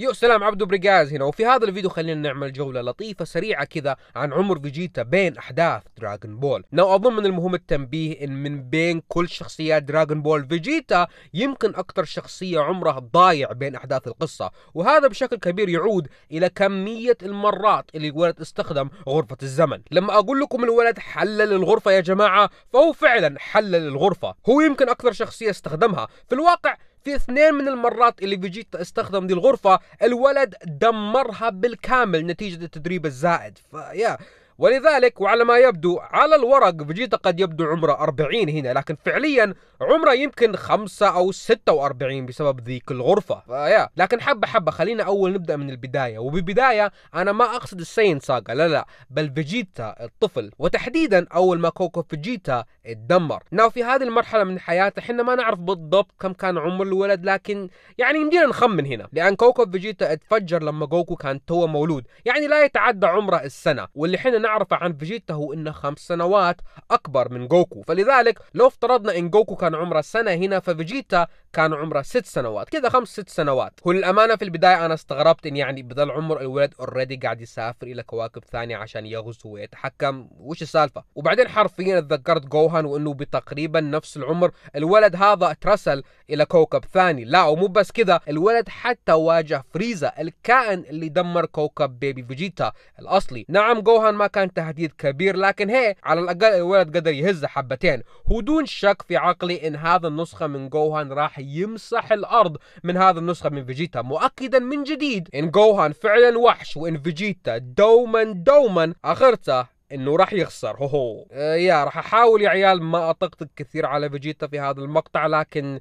يو سلام عبدو بريغاز هنا وفي هذا الفيديو خلينا نعمل جولة لطيفة سريعة كذا عن عمر فيجيتا بين أحداث دراغون بول نو أظن من المهم التنبيه إن من بين كل شخصيات دراغون بول فيجيتا يمكن أكثر شخصية عمرها ضايع بين أحداث القصة وهذا بشكل كبير يعود إلى كمية المرات اللي الولد استخدم غرفة الزمن لما أقول لكم الولد حلل الغرفة يا جماعة فهو فعلا حلل الغرفة هو يمكن أكثر شخصية استخدمها في الواقع في اثنين من المرات اللي فيجيتا استخدم دي الغرفة الولد دمرها بالكامل نتيجة التدريب الزائد فيا ولذلك وعلى ما يبدو على الورق فيجيتا قد يبدو عمره 40 هنا لكن فعليا عمره يمكن 5 أو 46 بسبب ذيك الغرفة فيا لكن حبة حبة خلينا أول نبدأ من البداية وببداية أنا ما أقصد السين ساقا لا لا بل فيجيتا الطفل وتحديدا أول ما كوكو فيجيتا اتدمر ناو في هذه المرحلة من حياته احنا ما نعرف بالضبط كم كان عمر الولد لكن يعني يمدينا نخمن هنا لأن كوكو فيجيتا اتفجر لما جوكو كان تو مولود يعني لا يتعدى عمره السنة واللي احنا نعرفه عن فيجيتا هو انه خمس سنوات اكبر من جوكو فلذلك لو افترضنا ان جوكو كان عمره سنه هنا ففيجيتا كان عمره ست سنوات كذا خمس ست سنوات هو للامانه في البدايه انا استغربت ان يعني بذا العمر الولد اوريدي قاعد يسافر الى كواكب ثانيه عشان يغزو ويتحكم وش السالفه وبعدين حرفيا اتذكرت جوهان وانه بتقريبا نفس العمر الولد هذا اترسل الى كوكب ثاني لا ومو بس كذا الولد حتى واجه فريزا الكائن اللي دمر كوكب بيبي فيجيتا الاصلي نعم جوهان ما كان كان تهديد كبير لكن هي على الأقل الولد قدر يهز حبتين ودون شك في عقلي إن هذا النسخة من جوهان راح يمسح الأرض من هذا النسخة من فيجيتا مؤكدا من جديد إن جوهان فعلا وحش وإن فيجيتا دوما دوما آخرته انه راح يخسر هو هو آه يا راح احاول يا عيال ما اطقطق كثير على فيجيتا في هذا المقطع لكن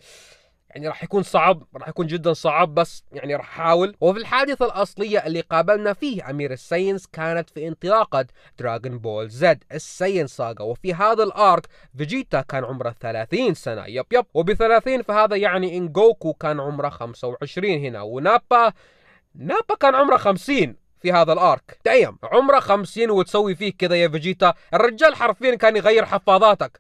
يعني راح يكون صعب راح يكون جدا صعب بس يعني راح احاول وفي الحادثة الاصليه اللي قابلنا فيه امير الساينس كانت في انطلاقه دراغون بول زد الساينس ساغا وفي هذا الارك فيجيتا كان عمره 30 سنه يب يب وب 30 فهذا يعني ان جوكو كان عمره 25 هنا ونابا نابا كان عمره 50 في هذا الارك دايم عمره 50 وتسوي فيه كذا يا فيجيتا الرجال حرفيا كان يغير حفاضاتك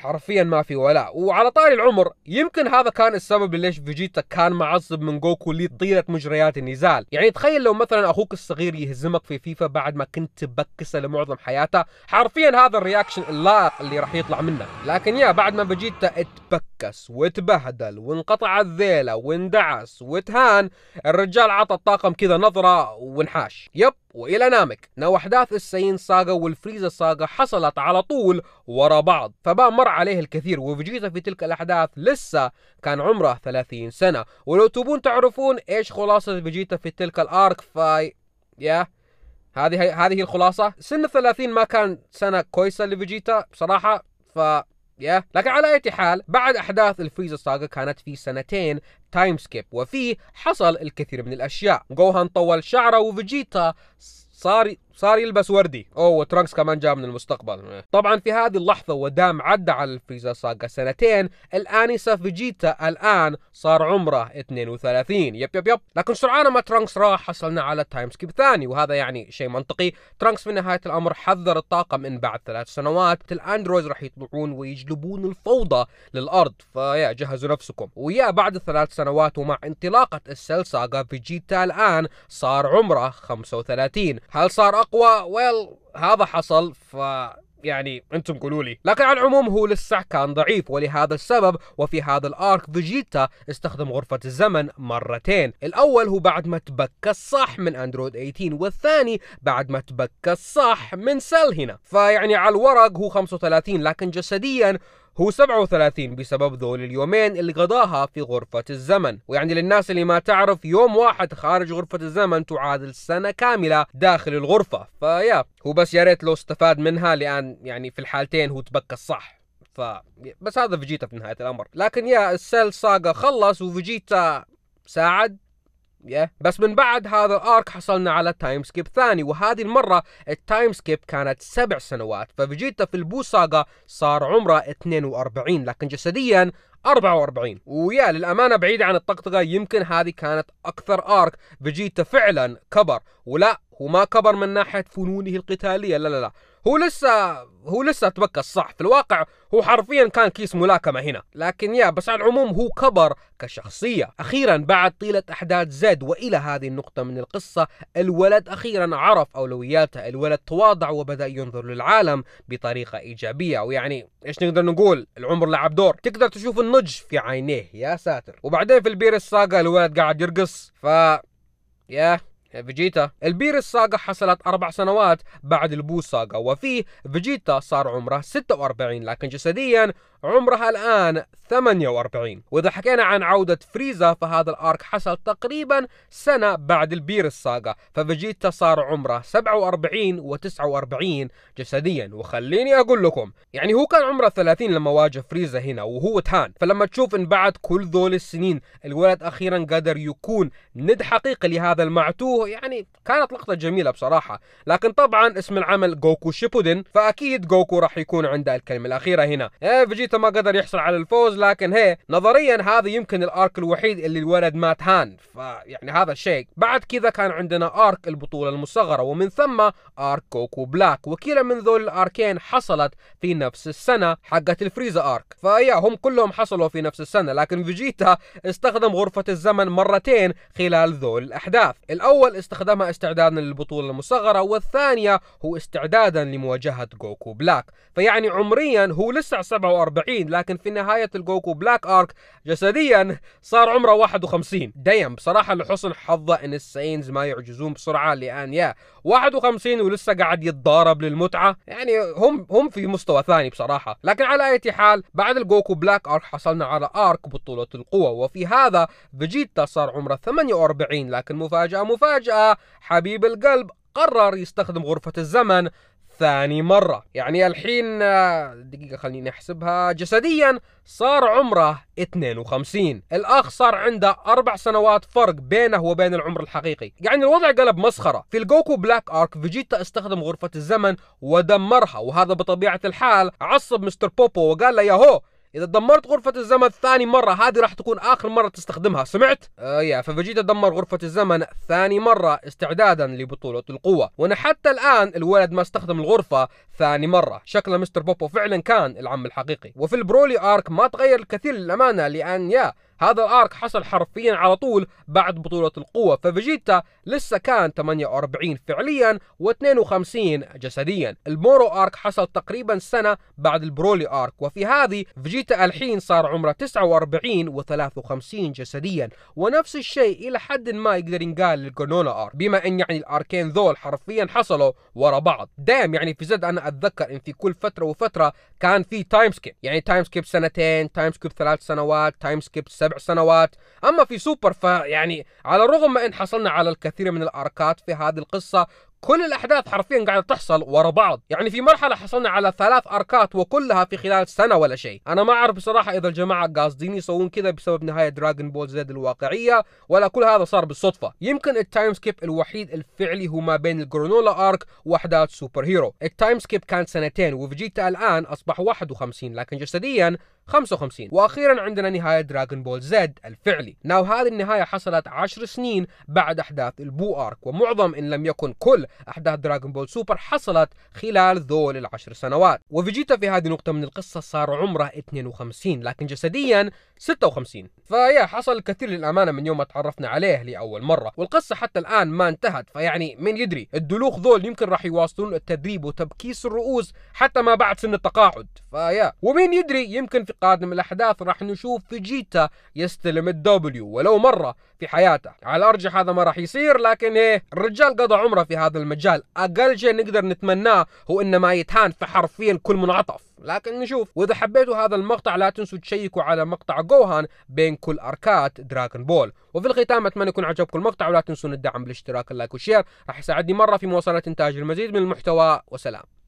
حرفيا ما في ولاء وعلى طاري العمر يمكن هذا كان السبب ليش فيجيتا كان معصب من جوكو لي طيله مجريات النزال يعني تخيل لو مثلا اخوك الصغير يهزمك في فيفا بعد ما كنت بكسه لمعظم حياته حرفيا هذا الرياكشن اللائق اللي راح يطلع منه لكن يا بعد ما فيجيتا وتبكس وتبهدل وانقطع الذيلة واندعس وتهان الرجال عطى الطاقم كذا نظرة وانحاش يب والى نامك نو احداث السين ساغا والفريزا ساغا حصلت على طول ورا بعض فبا مر عليه الكثير وفيجيتا في تلك الاحداث لسه كان عمره 30 سنة ولو تبون تعرفون ايش خلاصة فيجيتا في تلك الارك فاي يا هذه هذه الخلاصة سن 30 ما كان سنة كويسة لفيجيتا بصراحة ف يا لكن على اي حال بعد احداث الفريزا ساغا كانت في سنتين تايم سكيب وفيه حصل الكثير من الاشياء جوهان طول شعره وفيجيتا صار صار يلبس وردي اوه وترانكس كمان جاء من المستقبل طبعا في هذه اللحظه ودام عدى على الفريزا ساقة سنتين الانسه فيجيتا الان صار عمره 32 يب يب يب لكن سرعان ما ترانكس راح حصلنا على تايم سكيب ثاني وهذا يعني شيء منطقي ترانكس في نهايه الامر حذر الطاقم ان بعد ثلاث سنوات الاندرويدز راح يطلعون ويجلبون الفوضى للارض فيا جهزوا نفسكم ويا بعد ثلاث سنوات ومع انطلاقه السيل ساجا فيجيتا الان صار عمره 35 هل صار اقوى ويل هذا حصل ف يعني انتم قولوا لي لكن على العموم هو لسه كان ضعيف ولهذا السبب وفي هذا الارك فيجيتا استخدم غرفة الزمن مرتين الاول هو بعد ما تبكى الصح من اندرويد 18 والثاني بعد ما تبكى الصح من سل هنا فيعني على الورق هو 35 لكن جسديا هو 37 بسبب ذول اليومين اللي قضاها في غرفة الزمن ويعني للناس اللي ما تعرف يوم واحد خارج غرفة الزمن تعادل سنة كاملة داخل الغرفة فيا هو بس يا ريت لو استفاد منها لأن يعني في الحالتين هو تبكى الصح ف بس هذا فيجيتا في نهايه الامر لكن يا السيل ساقة خلص وفيجيتا ساعد بس من بعد هذا الارك حصلنا على تايم سكيب ثاني وهذه المره التايم سكيب كانت سبع سنوات ففيجيتا في البو ساغا صار عمره 42 لكن جسديا 44 ويا للامانه بعيد عن الطقطقه يمكن هذه كانت اكثر ارك فيجيتا فعلا كبر ولا هو ما كبر من ناحيه فنونه القتاليه لا لا لا هو لسه هو لسه تبكى الصح في الواقع هو حرفيا كان كيس ملاكمة هنا لكن يا بس على العموم هو كبر كشخصية أخيرا بعد طيلة أحداث زد وإلى هذه النقطة من القصة الولد أخيرا عرف أولوياته الولد تواضع وبدأ ينظر للعالم بطريقة إيجابية ويعني إيش نقدر نقول العمر لعب دور تقدر تشوف النضج في عينيه يا ساتر وبعدين في البير الساقة الولد قاعد يرقص ف يا فيجيتا البير الساقة حصلت أربع سنوات بعد البو ساقة وفيه فيجيتا صار عمره 46 لكن جسديا عمرها الآن 48 وإذا حكينا عن عودة فريزا فهذا الآرك حصل تقريبا سنة بعد البير الساغا ففيجيتا صار عمره 47 و49 جسديا وخليني أقول لكم يعني هو كان عمره 30 لما واجه فريزا هنا وهو تهان فلما تشوف إن بعد كل ذول السنين الولد أخيرا قدر يكون ند حقيقي لهذا المعتوه يعني كانت لقطة جميلة بصراحة لكن طبعا اسم العمل جوكو شيبودن فأكيد جوكو راح يكون عنده الكلمة الأخيرة هنا فيجيتا إيه، نتيجته ما قدر يحصل على الفوز لكن هي نظريا هذا يمكن الارك الوحيد اللي الولد ما تهان فيعني هذا الشيء بعد كذا كان عندنا ارك البطولة المصغرة ومن ثم ارك كوكو بلاك وكلا من ذول الاركين حصلت في نفس السنة حقت الفريزا ارك فيا هم كلهم حصلوا في نفس السنة لكن فيجيتا استخدم غرفة الزمن مرتين خلال ذول الاحداث الاول استخدمها استعدادا للبطولة المصغرة والثانية هو استعدادا لمواجهة جوكو بلاك فيعني عمريا هو لسه 47 40 لكن في نهاية الجوكو بلاك آرك جسديا صار عمره 51 ديم بصراحة لحسن حظه ان الساينز ما يعجزون بسرعة لان يا 51 ولسه قاعد يتضارب للمتعة يعني هم هم في مستوى ثاني بصراحة لكن على اي حال بعد الجوكو بلاك آرك حصلنا على آرك بطولة القوة وفي هذا فيجيتا صار عمره 48 لكن مفاجأة مفاجأة حبيب القلب قرر يستخدم غرفة الزمن ثاني مرة يعني الحين آه، دقيقة خليني أحسبها جسديا صار عمره 52 الأخ صار عنده أربع سنوات فرق بينه وبين العمر الحقيقي يعني الوضع قلب مسخرة في الجوكو بلاك آرك فيجيتا استخدم غرفة الزمن ودمرها وهذا بطبيعة الحال عصب مستر بوبو وقال له ياهو اذا دمرت غرفه الزمن ثاني مره هذه راح تكون اخر مره تستخدمها سمعت آه يا ففجيتا دمر غرفه الزمن ثاني مره استعدادا لبطوله القوه وانا حتى الان الولد ما استخدم الغرفه ثاني مره شكله مستر بوبو فعلا كان العم الحقيقي وفي البرولي ارك ما تغير الكثير للامانه لان يا هذا الارك حصل حرفيا على طول بعد بطولة القوة ففيجيتا لسه كان 48 فعليا و52 جسديا المورو ارك حصل تقريبا سنة بعد البرولي ارك وفي هذه فيجيتا الحين صار عمره 49 و53 جسديا ونفس الشيء الى حد ما يقدر ينقال للجونولا ارك بما ان يعني الاركين ذول حرفيا حصلوا ورا بعض دام يعني في زد انا اتذكر ان في كل فترة وفترة كان في تايم سكيب يعني تايم سكيب سنتين تايم سكيب ثلاث سنوات تايم سكيب سبع سبع سنوات أما في سوبر فيعني على الرغم من أن حصلنا على الكثير من الأركات في هذه القصة كل الاحداث حرفيا قاعده تحصل ورا بعض يعني في مرحله حصلنا على ثلاث اركات وكلها في خلال سنه ولا شيء انا ما اعرف بصراحه اذا الجماعه قاصدين يسوون كذا بسبب نهايه دراغون بول زد الواقعيه ولا كل هذا صار بالصدفه يمكن التايم سكيب الوحيد الفعلي هو ما بين الجرونولا ارك واحداث سوبر هيرو التايم سكيب كان سنتين وفيجيتا الان اصبح 51 لكن جسديا 55 واخيرا عندنا نهايه دراغون بول زد الفعلي ناو هذه النهايه حصلت 10 سنين بعد احداث البو ارك ومعظم ان لم يكن كل احداث دراغون بول سوبر حصلت خلال ذول العشر سنوات وفيجيتا في هذه النقطه من القصه صار عمره 52 لكن جسديا 56 فيا حصل الكثير للامانه من يوم ما تعرفنا عليه لاول مره والقصه حتى الان ما انتهت فيعني من يدري الدلوخ ذول يمكن راح يواصلون التدريب وتبكيس الرؤوس حتى ما بعد سن التقاعد فيا ومين يدري يمكن في قادم الأحداث راح نشوف فيجيتا يستلم الدبليو ولو مرة في حياته على الأرجح هذا ما راح يصير لكن إيه الرجال قضى عمره في هذا المجال أقل شيء نقدر نتمناه هو إنه ما يتهان فحرفيا كل منعطف لكن نشوف واذا حبيتوا هذا المقطع لا تنسوا تشيكوا على مقطع جوهان بين كل اركات دراغون بول وفي الختام اتمنى يكون عجبكم المقطع ولا تنسون الدعم بالاشتراك اللايك والشير راح يساعدني مره في مواصله انتاج المزيد من المحتوى وسلام